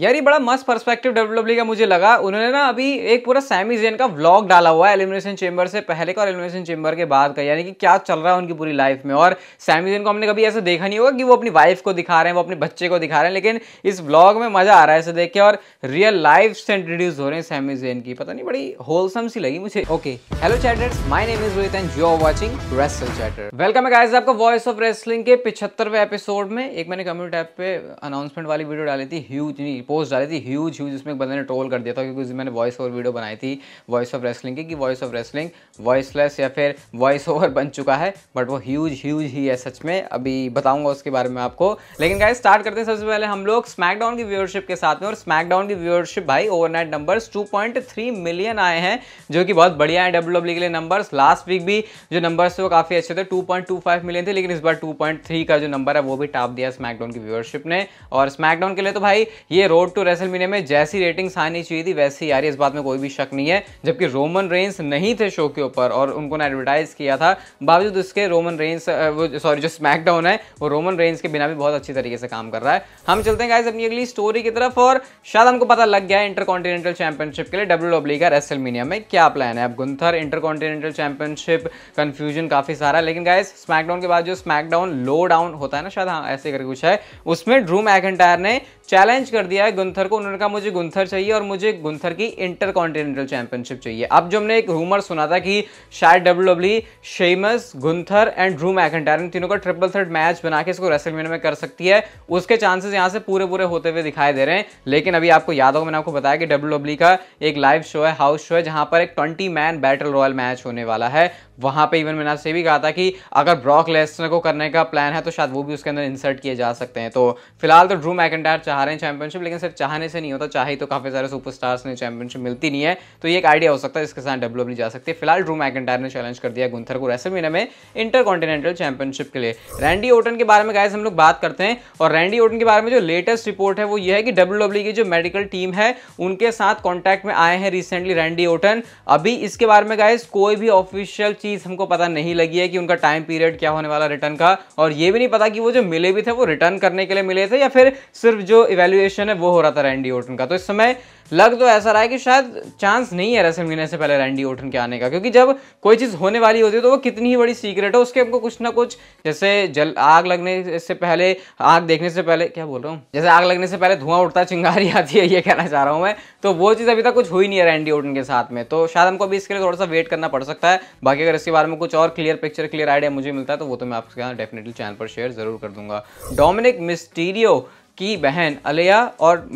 यार ये बड़ा मस्त पर्सपेक्टिव डब्ल्यू का मुझे लगा उन्होंने ना अभी एक पूरा सैमी जेन का व्लॉग डाला हुआ है एलिमिनेशन चेंबर से पहले का और एलिमिनेशन चेंबर के बाद का यानी कि क्या चल रहा है उनकी पूरी लाइफ में और सैमी जेन को हमने कभी ऐसा देखा नहीं होगा कि वो अपनी वाइफ को दिखा रहे हैं वो अपने बच्चे को दिखा रहे हैं लेकिन इस ब्लॉग में मजा आ रहा है इसे देख के और रियल लाइफ से इंट्रोड्यूस हो रहे हैं सैमी जेन की पता नहीं बड़ी होलसम सी लगी मुझे okay hello chatters my name is Rohit and you are watching wrestle chatter welcome है आपका वॉइस ऑफ रेसलिंग के पिछहत्तरवे एपिसोड में एक मैंने कम्युनिटी ऐप पे अनाउंसमेंट वाली वीडियो डाली थी ह्यूज पोस्ट डाली थी ह्यूज ह्यूज उसमें एक बंदे ने ट्रोल कर दिया था क्योंकि मैंने वॉइस ओवर वीडियो बनाई थी वॉइस ऑफ रेसलिंग की कि वॉइस ऑफ रेसलिंग वॉइसलेस या फिर वॉइस ओवर बन चुका है बट वो ह्यूज ह्यूज ही है सच में अभी बताऊंगा उसके बारे में आपको लेकिन गाइस स्टार्ट करते हैं सबसे पहले हम लोग स्मैकडाउन की व्यूअरशिप के साथ में और स्मैकडाउन की व्यूअरशिप भाई ओवरनाइट नंबर टू मिलियन आए हैं जो कि बहुत बढ़िया है डब्ल्यू e के लिए नंबर्स लास्ट वीक भी जो नंबर्स थे वो काफ़ी अच्छे थे 2.25 मिलियन थे लेकिन इस बार 2.3 का जो नंबर है वो भी टाप दिया स्मैकडाउन की व्यूअरशिप ने और स्मैकडाउन के लिए तो भाई ये रोड टू रेसल में जैसी रेटिंग्स आनी चाहिए थी वैसी आ रही इस बात में कोई भी शक नहीं है जबकि रोमन रेंस नहीं थे शो के ऊपर और उनको ने एडवर्टाइज किया था बावजूद इसके रोमन रेंस वो सॉरी जो स्मैकडाउन है वो रोमन रेंस के बिना भी बहुत अच्छी तरीके से काम कर रहा है हम चलते हैं गाइज अपनी अगली स्टोरी की तरफ और शायद हमको पता लग गया है इंटर कॉन्टिनेंटल चैंपियनशिप के लिए डब्ल्यू डब्ल्यू e का रेसल में क्या प्लान है अब Gunther intercontinental championship confusion काफ़ी सारा है लेकिन गाइज स्मैकडाउन के बाद जो स्मैकडाउन लो डाउन होता है ना शायद हाँ ऐसे करके कुछ है उसमें ड्रूम मैकेंटायर ने चैलेंज कर दिया है गुंथर को उन्होंने कहा मुझे गुंथर चाहिए और मुझे गुंथर की इंटर कॉन्टिनेंटल चैंपियनशिप चाहिए अब जो हमने एक रूमर सुना था कि शायद W W Sheamus Gunther and Drew McIntyre इन तीनों का ट्रिपल थर्ड मैच बना के इसको रेसल में कर सकती है उसके चांसेस यहाँ से पूरे पूरे होते हुए दिखाई दे रहे हैं लेकिन अभी आपको याद होगा मैंने आपको बताया कि डब्ल्यू e का एक लाइव शो है हाउस शो है जहाँ पर एक twenty man battle royal match होने वाला है वहां पे इवन मैंने आपसे भी कहा था कि अगर ब्रॉक लेसनर को करने का प्लान है तो शायद वो भी उसके अंदर इंसर्ट किए जा सकते हैं तो फिलहाल तो ड्रू मैकेंटायर चाह रहे हैं चैंपियनशिप लेकिन सिर्फ चाहने से नहीं होता चाहे तो काफ़ी सारे सुपरस्टार्स ने चैंपियनशिप मिलती नहीं है तो ये एक आइडिया हो सकता है इसके साथ डब्ल्यू जा सकती है फिलहाल ड्रू मैकेंटायर ने चैलेंज कर दिया गुंथर को रेसलमीना में इंटर कॉन्टिनेंटल चैंपियनशिप के लिए रैंडी ओटन के बारे में गाय हम लोग बात करते हैं और रैंडी ओटन के बारे में जो लेटेस्ट रिपोर्ट है वो ये है कि डब्ल्यू e की जो मेडिकल टीम है उनके साथ कॉन्टैक्ट में आए हैं रिसेंटली रैंडी ओटन अभी इसके बारे में गाय कोई भी ऑफिशियल चीज़ हमको पता नहीं लगी है कि उनका टाइम पीरियड क्या होने वाला रिटर्न का और ये भी नहीं पता कि वो जो मिले भी थे वो रिटर्न करने के लिए मिले थे या फिर सिर्फ जो इवेल्युएशन है वो हो रहा था रैंडी ओटन का तो इस समय लग तो ऐसा रहा है कि शायद चांस नहीं है रेसल मीना से पहले रैंडी ओटन के आने का क्योंकि जब कोई चीज़ होने वाली होती है तो वो कितनी ही बड़ी सीक्रेट है उसके हमको कुछ ना कुछ जैसे जल आग लगने से पहले आग देखने से पहले क्या बोल रहा हूँ जैसे आग लगने से पहले धुआं उठता चिंगारी आती है ये कहना चाह रहा हूँ मैं तो वो चीज़ अभी तक कुछ हुई नहीं है रैंडी ओटन के साथ में तो शायद हमको अभी इसके लिए थोड़ा सा वेट करना पड़ सकता है बाकी अगर इसके बारे में कुछ और क्लियर पिक्चर क्लियर आइडिया मुझे मिलता है तो वो तो मैं आपके यहाँ डेफिनेटली चैनल पर शेयर जरूर कर दूंगा डोमिनिक मिस्टीरियो की बहन अलिया और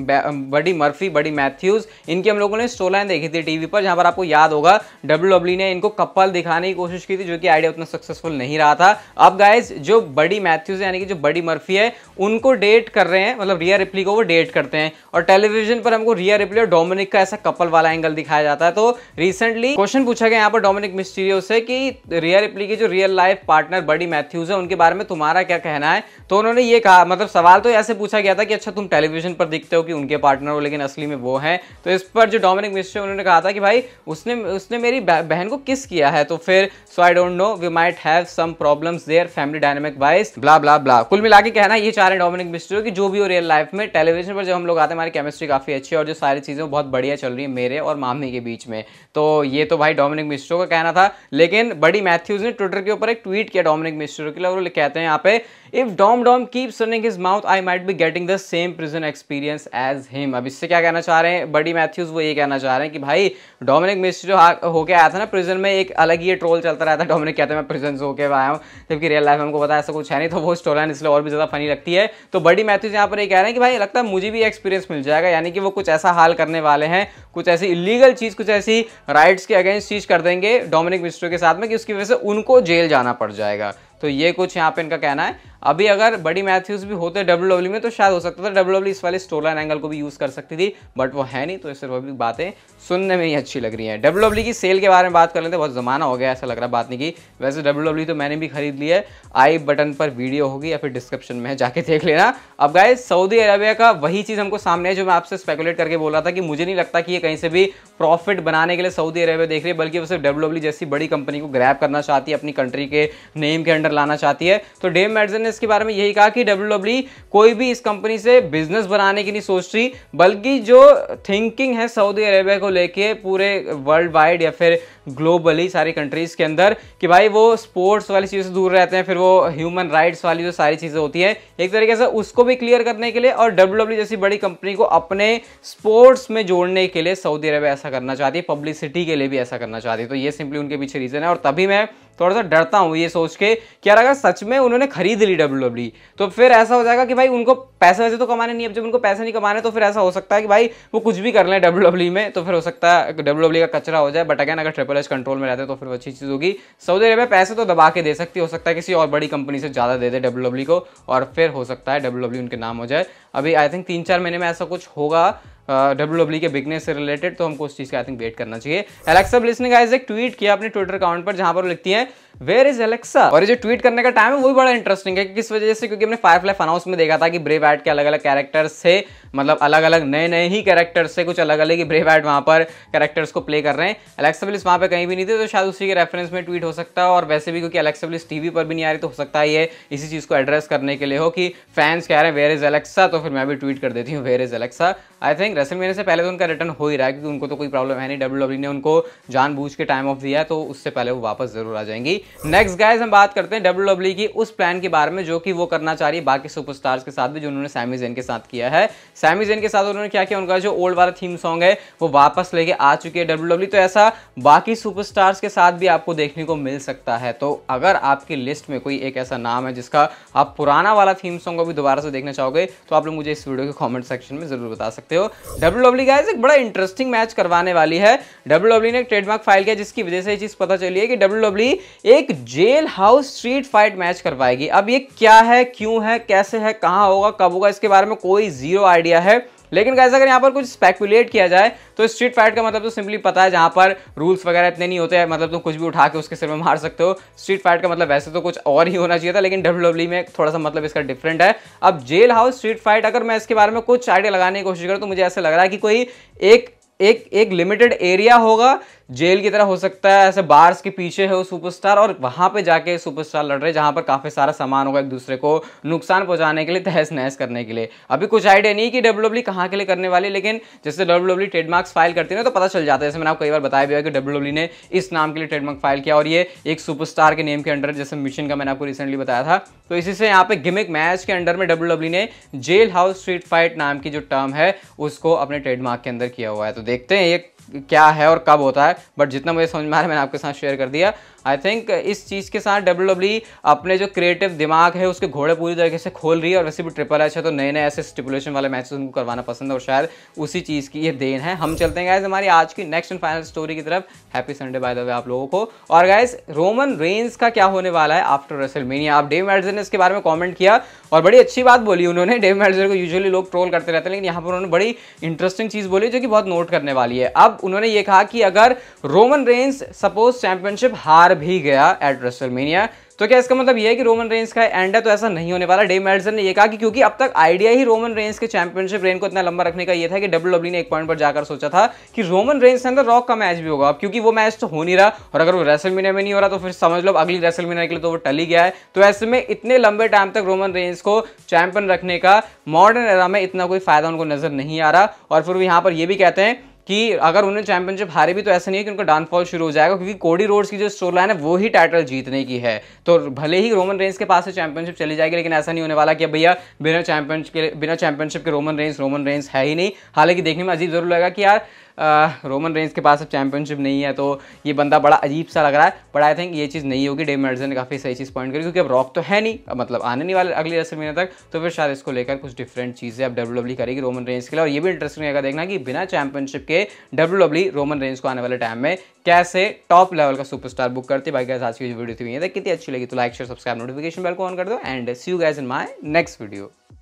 बड़ी मर्फी बड़ी मैथ्यूज इनकी हम लोगों ने स्टोलाइन देखी थी टीवी पर जहां पर आपको याद होगा डब्ल्यू डब्ल्यू e ने इनको कपल दिखाने की कोशिश की थी जो कि आइडिया उतना सक्सेसफुल नहीं रहा था अब गाइज जो बड़ी मैथ्यूज यानी कि जो बड़ी मर्फी है उनको डेट कर रहे हैं मतलब रिया रिप्ली को वो डेट करते हैं और टेलीविजन पर हमको रिया रिप्ली और डोमिनिक का ऐसा कपल वाला एंगल दिखाया जाता है तो रिसेंटली क्वेश्चन पूछा गया यहाँ पर डोमिनिक मिस्टीरियो से कि रिया रिप्ली की जो real life partner Buddy Matthews है उनके बारे में तुम्हारा क्या कहना है तो उन्होंने ये कहा मतलब सवाल तो ऐसे पूछा गया किया था कि अच्छा तुम टेलीविजन पर दिखते हो कि उनके पार्टनर हो लेकिन असली में वो हैं तो इस पर जो डोमिनिक मिस्टर उन्होंने कहा था कि भाई उसने उसने मेरी बहन को किस किया है तो फिर so I don't know we might have some problems their family dynamic wise blah blah blah कुल मिला के कहना ये चाह रहे हैं डोमिनिक मिस्टर की जो भी हो रियल लाइफ में टेलीविजन पर जब हम लोग आते हैं हमारी केमिस्ट्री काफ़ी अच्छी है और जो सारी चीज़ें बहुत बढ़िया चल रही है मेरे और मामी के बीच में तो ये तो भाई डोमिनिक मिस्टर का कहना था लेकिन बड़ी मैथ्यूज ने ट्विटर के ऊपर एक ट्वीट किया डोमिनिक मिस्टर के लिए और कहते हैं यहाँ पे if Dom Dom keeps running his mouth I might be getting getting the same prison experience as him अब इससे क्या कहना चाह रहे हैं बडी मैथ्यूज़ वो ये कहना चाह रहे हैं कि भाई डोमिनिक मिस्ट्री जो होके आया था ना प्रिजन में एक अलग ही ट्रोल चलता रहता है डोमिनिक कहते हैं मैं प्रिजन से होकर आया हूँ जबकि रियल लाइफ हमको पता ऐसा कुछ है नहीं तो वो स्टोरी लाइन इसलिए और भी ज़्यादा फनी लगती है तो बडी मैथ्यूज़ यहाँ पर ये कह रहे हैं कि भाई लगता है मुझे भी एक्सपीरियंस मिल जाएगा यानी कि वो कुछ ऐसा हाल करने वाले हैं कुछ ऐसी इलीगल चीज़ कुछ ऐसी राइट्स के अगेंस्ट चीज़ कर देंगे डोमिनिक मिस्ट्रो के साथ में कि उसकी वजह से उनको जेल जाना पड़ जाएगा तो ये कुछ यहाँ पे इनका कहना है अभी अगर बड़ी मैथ्यूज भी होते डब्ल्यू डब्ल्यू e में तो शायद हो सकता था डब्ल्यू डब्ल्यू e इस वाले स्टोर लाइन एंगल को भी यूज़ कर सकती थी बट वो है नहीं तो इससे अभी बातें सुनने में ही अच्छी लग रही है डब्ल्यू डब्ल्यू की सेल के बारे में बात कर लेते बहुत ज़माना हो गया ऐसा लग रहा है बात नहीं की वैसे डब्ल्यू डब्ल्यू e तो मैंने भी खरीद ली है आई बटन पर वीडियो होगी या फिर डिस्क्रिप्शन में जाके देख लेना अब गाय सऊदी अरेबिया का वही चीज़ हमको सामने है जो मैं आपसे स्पेकुलेट करके बोल रहा था कि मुझे नहीं लगता कि ये कहीं से भी प्रॉफिट बनाने के लिए सऊदी अरेबिया देख रही है बल्कि वो सिर्फ डब्ल्यू जैसी बड़ी कंपनी को ग्रैप करना चाहती है अपनी कंट्री के नेम के अंडर लाना चाहती है तो डेम मेडजन ने बिजनेस के बारे में यही कहा कि डब्ल्यू e कोई भी इस कंपनी से बिजनेस बनाने की नहीं सोच रही बल्कि जो थिंकिंग है सऊदी अरेबिया को लेके पूरे वर्ल्ड वाइड या फिर ग्लोबली सारी कंट्रीज़ के अंदर कि भाई वो स्पोर्ट्स वाली चीज़ से दूर रहते हैं फिर वो ह्यूमन राइट्स वाली जो सारी चीज़ें होती हैं एक तरीके से उसको भी क्लियर करने के लिए और डब्ल्यू e जैसी बड़ी कंपनी को अपने स्पोर्ट्स में जोड़ने के लिए सऊदी अरेबिया ऐसा करना चाहती है पब्लिसिटी के लिए भी ऐसा करना चाहती है तो ये सिंपली उनके पीछे रीज़न है और तभी मैं थोड़ा सा डरता हूँ ये सोच के कि यार अगर सच में उन्होंने खरीद ली डब्ल्यू e, तो फिर ऐसा हो जाएगा कि भाई उनको पैसे वैसे तो कमाने नहीं अब जब उनको पैसे नहीं कमाने तो फिर ऐसा हो सकता है कि भाई वो कुछ भी कर लें डब्ल्यू e में तो फिर हो सकता है डब्ल्यू e का कचरा हो जाए बट अगैन अगर ट्रिपल एच कंट्रोल में रहते तो फिर अच्छी चीज़ होगी सऊदी अरेबिया पैसे तो दबा के दे सकती हो सकता है किसी और बड़ी कंपनी से ज़्यादा दे दे डब्ल्यू को और फिर हो सकता है डब्ल्यू उनके नाम हो जाए अभी आई थिंक तीन चार महीने में ऐसा कुछ होगा डब्ल्यू डब्ल्यू के बिगनेस से रिलेटेड तो हमको उस चीज़ का आई थिंक वेट करना चाहिए एलेक्सा ब्लिस ने गाइज एक ट्वीट किया अपने ट्विटर अकाउंट पर जहां पर लिखती है वेर इज एलेक्सा और ये जो ट्वीट करने का टाइम है वो भी बड़ा इंटरेस्टिंग है किस वजह से क्योंकि हमने फायरफ्लाई अनाउंस में देखा था कि ब्रेव एड के अलग अलग कैरेक्टर्स थे मतलब अलग अलग नए नए ही कैरेक्टर्स से कुछ अलग अलग ही ब्रेव एड वहाँ पर कैरेक्टर्स को प्ले कर रहे हैं एलेक्सा ब्लिस वहाँ पर कहीं भी नहीं थे तो शायद उसी के रेफरेंस में ट्वीट हो सकता है और वैसे भी क्योंकि एलेक्सा ब्लिस टीवी पर भी नहीं आ रही तो हो सकता है ये इसी चीज़ को एड्रेस करने के लिए हो कि फैंस कह रहे हैं वेर इज एलेक्सा तो फिर मैं भी ट्वीट कर देती हूँ where is Alexa I think wrestle मेरे से पहले तो उनका रिटर्न हो ही रहा है क्योंकि उनको तो कोई प्रॉब्लम है नहीं डब्ल्यू डब्ल्यू e ने उनको जानबूझ के टाइम ऑफ दिया तो उससे पहले वो वापस जरूर आ जाएंगी नेक्स्ट गाइज हम बात करते हैं डब्ल्यू e की उस प्लान के बारे में जो कि वो करना चाह रही है बाकी सुपर के साथ भी जो उन्होंने सैमी जेन के साथ किया है सैमी जेन के साथ उन्होंने क्या किया उनका जो ओल्ड वाला थीम सॉन्ग है वो वापस लेके आ चुकी है डब्ल्यू डब्ल्यू e। तो ऐसा बाकी सुपर के साथ भी आपको देखने को मिल सकता है तो अगर आपकी लिस्ट में कोई एक ऐसा नाम है जिसका आप पुराना वाला थीम सॉन्ग को भी दोबारा से देखना चाहोगे तो आप लोग मुझे इस वीडियो के कॉमेंट सेक्शन में जरूर बता सकते हो डब्ल्यू गाइज एक बड़ा इंटरेस्टिंग मैच करवाने वाली है डब्ल्यू डब्ल्यू ने एक ट्रेडमार्क फाइल किया जिसकी वजह से ये चीज़ पता चली है कि डब्ल्यू एक jail house street fight match करवाएगी अब ये क्या है क्यों है कैसे है कहाँ होगा कब होगा इसके बारे में कोई जीरो आइडिया है लेकिन कैसे अगर यहाँ पर कुछ स्पेकुलेट किया जाए तो स्ट्रीट फाइट का मतलब तो सिंपली पता है जहाँ पर रूल्स वगैरह इतने नहीं होते हैं मतलब तुम तो कुछ भी उठा के उसके सिर में मार सकते हो स्ट्रीट फाइट का मतलब वैसे तो कुछ और ही होना चाहिए था लेकिन डब्ल्यू में थोड़ा सा मतलब इसका डिफरेंट है अब जेल हाउस स्ट्रीट फाइट अगर मैं इसके बारे में कुछ आइडिया लगाने की कोशिश करूँ तो मुझे ऐसा लग रहा है कि कोई एक एक एक लिमिटेड एरिया होगा जेल की तरह हो सकता है ऐसे बार्स के पीछे है वो सुपरस्टार और वहां पे जाके सुपरस्टार लड़ रहे जहां पर काफ़ी सारा सामान होगा एक दूसरे को नुकसान पहुंचाने के लिए तहस नहस करने के लिए अभी कुछ आइडिया नहीं कि डब्ल्यू डब्ल्यू e कहाँ के लिए करने वाली लेकिन जैसे डब्ल्यू डब्ल्यू ट्रेडमार्क्स फाइल करती है ना तो पता चल जाता है जैसे मैंने आपको कई बार बताया भी है कि डब्ल्यू डब्ल्यू e ने इस नाम के लिए ट्रेडमार्क फाइल किया और ये एक सुपरस्टार के नेम के अंडर जैसे मिशन का मैंने आपको रिसेंटली बताया था तो इसी से यहाँ पे गिमिक मैच के अंडर में डब्ल्यू डब्ल्यू e ने जेल हाउस स्ट्रीट फाइट नाम की जो टर्म है उसको अपने ट्रेडमार्क के अंदर किया हुआ है तो देखते हैं ये क्या है और कब होता है बट जितना मुझे समझ में आ रहा है मैंने आपके साथ शेयर कर दिया आई थिंक uh, इस चीज़ के साथ डब्ल्यू डब्ल्यू e अपने जो क्रिएटिव दिमाग है उसके घोड़े पूरी तरीके से खोल रही है और वैसे भी ट्रिपल एच है तो नए नए ऐसे स्टिपुलेशन वाले मैचेस उनको करवाना पसंद है और शायद उसी चीज़ की ये देन है हम चलते हैं गाइज हमारी आज की नेक्स्ट एंड फाइनल स्टोरी की तरफ happy Sunday by the way आप लोगों को और गाइज रोमन रेंज का क्या होने वाला है आफ्टर रेसलमेनिया आप डेव मेडजन ने इसके बारे में कॉमेंट किया और बड़ी अच्छी बात बोली उन्होंने डेव मेडजन को यूजली लोग ट्रोल करते रहते हैं लेकिन यहाँ पर उन्होंने बड़ी इंटरेस्टिंग चीज़ बोली जो कि बहुत नोट करने वाली है अब उन्होंने ये कहा कि अगर रोमन रेंज सपोज चैंपियनशिप हार हार भी गया एट रेसलमेनिया तो क्या इसका मतलब यह है कि रोमन रेंज का एंड है तो ऐसा नहीं होने वाला डे एल्सन ने यह कहा कि क्योंकि अब तक आइडिया ही रोमन रेंज के चैंपियनशिप रेन को इतना लंबा रखने का यह था कि डब्ल्यू डब्ल्यू e ने एक पॉइंट पर जाकर सोचा था कि रोमन रेंज के अंदर रॉक का मैच भी होगा अब क्योंकि वो मैच तो हो नहीं रहा और अगर वो रेसल मीनिया में नहीं हो रहा तो फिर समझ लो अगली रेसल मीना के लिए तो वो टली गया है तो ऐसे में इतने लंबे टाइम तक रोमन रेंज को चैंपियन रखने का मॉडर्न एरा में इतना कोई फायदा उनको नजर नहीं आ रहा और फिर वो यहाँ पर यह भी कहते हैं कि अगर उन्हें चैंपियनशिप हारे भी तो ऐसा नहीं है कि उनका डाउनफॉल शुरू हो जाएगा क्योंकि कोडी रोड्स की जो स्टोर लाइन है वो ही टाइटल जीतने की है तो भले ही रोमन रेंस के पास से चैंपियनशिप चली जाएगी लेकिन ऐसा नहीं होने वाला कि भैया बिना चैंपियनशिप के बिना चैंपियनशिप के रोमन रेंज रोमन रेंज है ही नहीं हालांकि देखने में अजीब जरूर लगा कि यार रोमन रेंज के पास अब चैंपियनशिप नहीं है तो ये बंदा बड़ा अजीब सा लग रहा है बट आई थिंक ये चीज़ नहीं होगी डेव मेडसन ने काफ़ी सही चीज़ पॉइंट करी क्योंकि अब रॉक तो है नहीं मतलब आने नहीं वाले अगले दस महीने तक तो फिर शायद इसको लेकर कुछ डिफरेंट चीज़ें अब डब्ल्यू e करेगी रोमन रेंज के लिए और ये भी इंटरेस्टिंग रहेगा देखना कि बिना चैंपियनशिप के डब्ल्यू रोमन रेंज को आने वाले टाइम में कैसे टॉप लेवल का सुपरस्टार बुक करती है बाकी आज की वीडियो थी कितनी अच्छी लगी तो like share subscribe notification bell को ऑन कर दो and see you guys in my next video